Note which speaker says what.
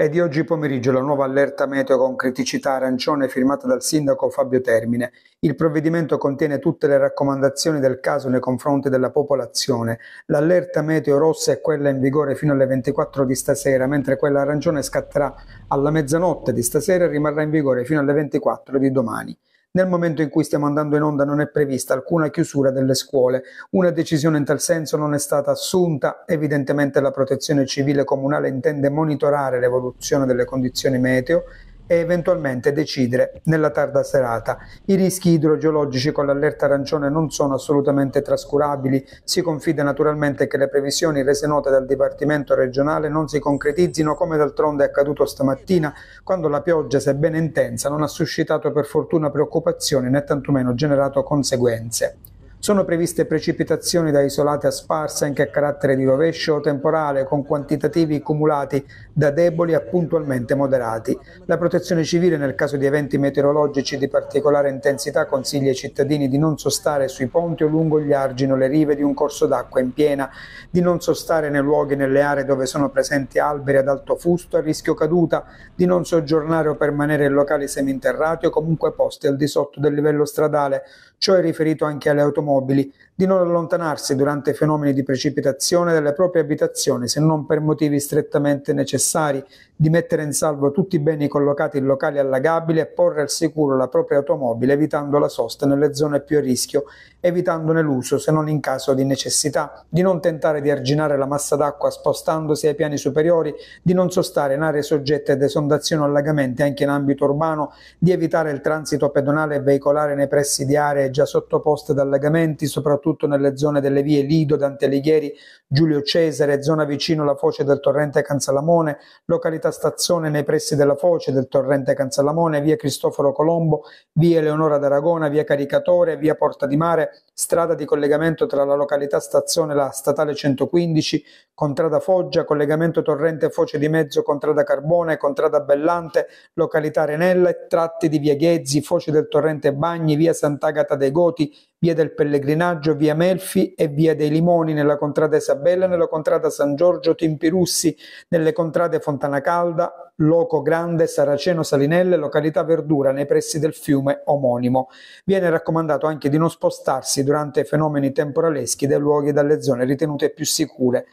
Speaker 1: È di oggi pomeriggio la nuova allerta meteo con criticità arancione firmata dal sindaco Fabio Termine. Il provvedimento contiene tutte le raccomandazioni del caso nei confronti della popolazione. L'allerta meteo rossa è quella in vigore fino alle 24 di stasera, mentre quella arancione scatterà alla mezzanotte di stasera e rimarrà in vigore fino alle 24 di domani. Nel momento in cui stiamo andando in onda non è prevista alcuna chiusura delle scuole. Una decisione in tal senso non è stata assunta. Evidentemente la protezione civile comunale intende monitorare l'evoluzione delle condizioni meteo e eventualmente decidere nella tarda serata. I rischi idrogeologici con l'allerta arancione non sono assolutamente trascurabili, si confida naturalmente che le previsioni rese note dal Dipartimento regionale non si concretizzino come d'altronde è accaduto stamattina quando la pioggia, sebbene intensa, non ha suscitato per fortuna preoccupazioni né tantomeno generato conseguenze. Sono previste precipitazioni da isolate a sparse anche a carattere di rovescio o temporale con quantitativi cumulati da deboli a puntualmente moderati. La protezione civile nel caso di eventi meteorologici di particolare intensità consiglia ai cittadini di non sostare sui ponti o lungo gli argini o le rive di un corso d'acqua in piena, di non sostare nei luoghi e nelle aree dove sono presenti alberi ad alto fusto a rischio caduta, di non soggiornare o permanere in locali seminterrati o comunque posti al di sotto del livello stradale. Ciò è riferito anche alle automobili automobili, di non allontanarsi durante fenomeni di precipitazione dalle proprie abitazioni se non per motivi strettamente necessari, di mettere in salvo tutti i beni collocati in locali allagabili e porre al sicuro la propria automobile evitando la sosta nelle zone più a rischio, evitandone l'uso se non in caso di necessità, di non tentare di arginare la massa d'acqua spostandosi ai piani superiori, di non sostare in aree soggette ad esondazioni o allagamenti anche in ambito urbano, di evitare il transito pedonale e veicolare nei pressi di aree già sottoposte ad allagamenti avvistamenti soprattutto nelle zone delle vie Lido, Dante Alighieri, Giulio Cesare, zona vicino alla foce del torrente Canzalamone, località Stazione nei pressi della foce del torrente Canzalamone, via Cristoforo Colombo, via Eleonora d'Aragona, via Caricatore, via Porta di Mare, strada di collegamento tra la località Stazione e la statale 115, contrada Foggia, collegamento torrente Foce di Mezzo, contrada Carbone, contrada Bellante, località Renella e tratti di via Ghezzi, foce del torrente Bagni, via Sant'Agata dei Goti, via del Pellegrinaggio, via Melfi e via dei Limoni, nella contrada Isabella, nella contrada San Giorgio, Timpirussi, nelle contrade Fontana Calda, Loco Grande, Saraceno Salinelle, località Verdura, nei pressi del fiume omonimo. Viene raccomandato anche di non spostarsi durante i fenomeni temporaleschi dai luoghi e dalle zone ritenute più sicure,